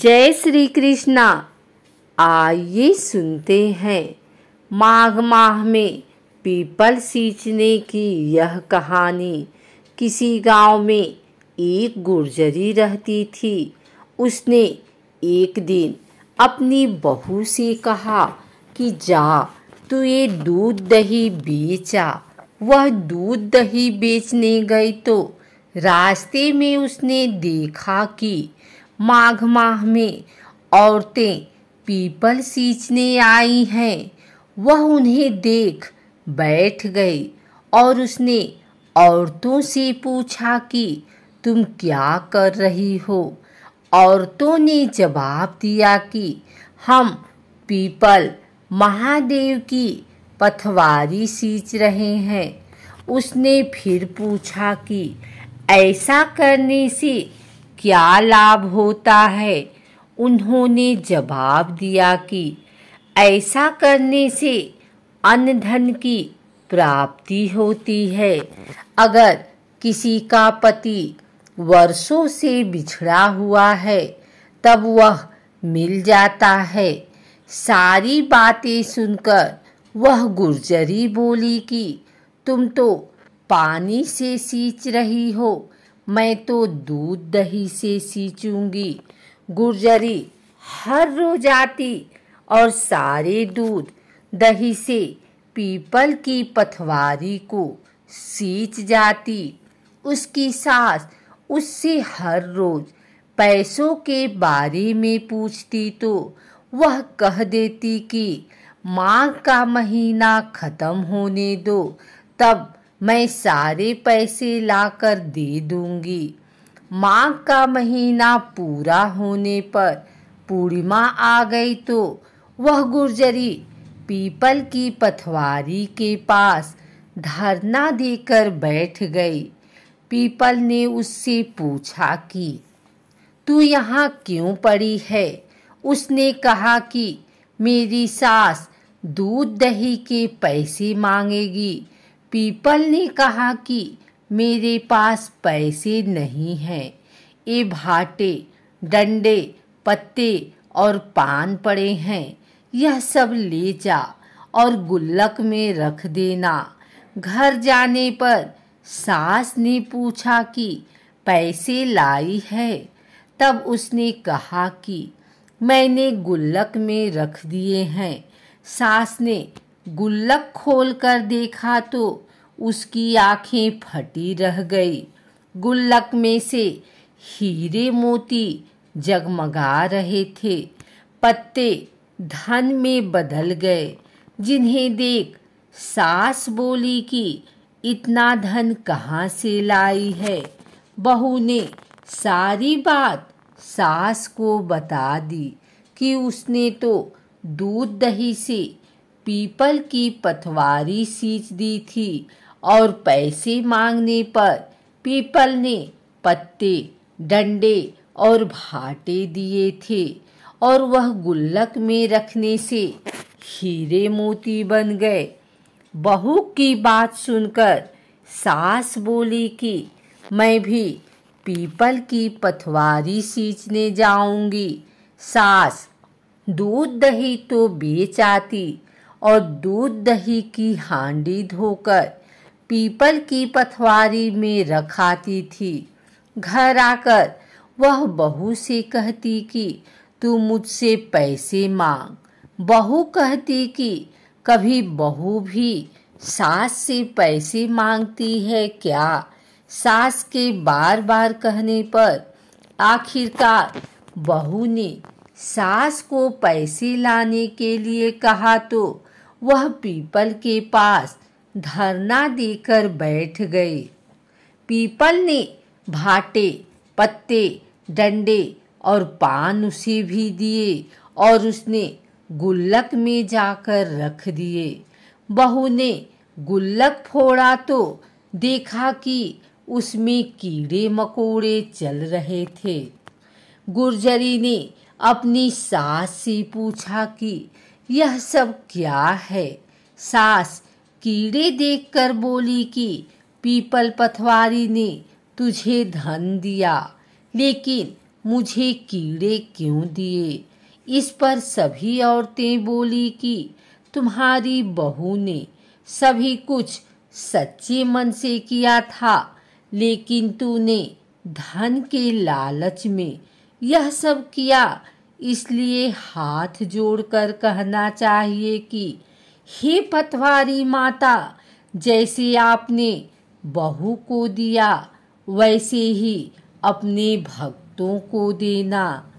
जय श्री कृष्णा आइए सुनते हैं माघ माह में पीपल सींचने की यह कहानी किसी गांव में एक गुर्जरी रहती थी उसने एक दिन अपनी बहू से कहा कि जा तू ये दूध दही बेचा वह दूध दही बेचने गई तो रास्ते में उसने देखा कि माघ माह में औरतें पीपल सींचने आई हैं वह उन्हें देख बैठ गई और उसने औरतों से पूछा कि तुम क्या कर रही हो औरतों ने जवाब दिया कि हम पीपल महादेव की पथवारी सींच रहे हैं उसने फिर पूछा कि ऐसा करने से क्या लाभ होता है उन्होंने जवाब दिया कि ऐसा करने से अन्न धन की प्राप्ति होती है अगर किसी का पति वर्षों से बिछड़ा हुआ है तब वह मिल जाता है सारी बातें सुनकर वह गुर्जरी बोली कि तुम तो पानी से सींच रही हो मैं तो दूध दही से सींचूंगी गुर्जरी हर रोज आती और सारे दूध दही से पीपल की पथवारी को सींच जाती उसकी सास उससे हर रोज पैसों के बारे में पूछती तो वह कह देती कि माँ का महीना खत्म होने दो तब मैं सारे पैसे लाकर दे दूंगी माघ का महीना पूरा होने पर पूर्णिमा आ गई तो वह गुर्जरी पीपल की पथवारी के पास धरना देकर बैठ गई पीपल ने उससे पूछा कि तू यहाँ क्यों पड़ी है उसने कहा कि मेरी सास दूध दही के पैसे मांगेगी पीपल ने कहा कि मेरे पास पैसे नहीं हैं ये भाटे डंडे पत्ते और पान पड़े हैं यह सब ले जा और गुल्लक में रख देना घर जाने पर सास ने पूछा कि पैसे लाई है तब उसने कहा कि मैंने गुल्लक में रख दिए हैं सास ने गुल्लक खोलकर देखा तो उसकी आंखें फटी रह गई गुल्लक में से हीरे मोती जगमगा रहे थे पत्ते धन में बदल गए जिन्हें देख सास बोली कि इतना धन कहाँ से लाई है बहू ने सारी बात सास को बता दी कि उसने तो दूध दही से पीपल की पथवारी सींच दी थी और पैसे मांगने पर पीपल ने पत्ते डंडे और भाटे दिए थे और वह गुल्लक में रखने से हीरे मोती बन गए बहू की बात सुनकर सास बोली कि मैं भी पीपल की पथवारी सींचने जाऊंगी सास दूध दही तो बेच आती और दूध दही की हांडी धोकर पीपल की पथवारी में रखाती थी घर आकर वह बहू से कहती कि तू मुझसे पैसे मांग बहू कहती कि कभी बहू भी सास से पैसे मांगती है क्या सास के बार बार कहने पर आखिरकार बहू ने सास को पैसे लाने के लिए कहा तो वह पीपल के पास धरना देकर बैठ गए पीपल ने भाटे पत्ते डंडे और पान उसे भी दिए और उसने गुल्लक में जाकर रख दिए बहू ने गुल्लक फोड़ा तो देखा कि उसमें कीड़े मकोड़े चल रहे थे गुर्जरी ने अपनी सास से पूछा कि यह सब क्या है सास कीड़े देखकर बोली कि पीपल पथवारी ने तुझे धन दिया लेकिन मुझे कीड़े क्यों दिए इस पर सभी औरतें बोली कि तुम्हारी बहू ने सभी कुछ सच्चे मन से किया था लेकिन तूने धन के लालच में यह सब किया इसलिए हाथ जोड़कर कहना चाहिए कि हे पथवारी माता जैसे आपने बहू को दिया वैसे ही अपने भक्तों को देना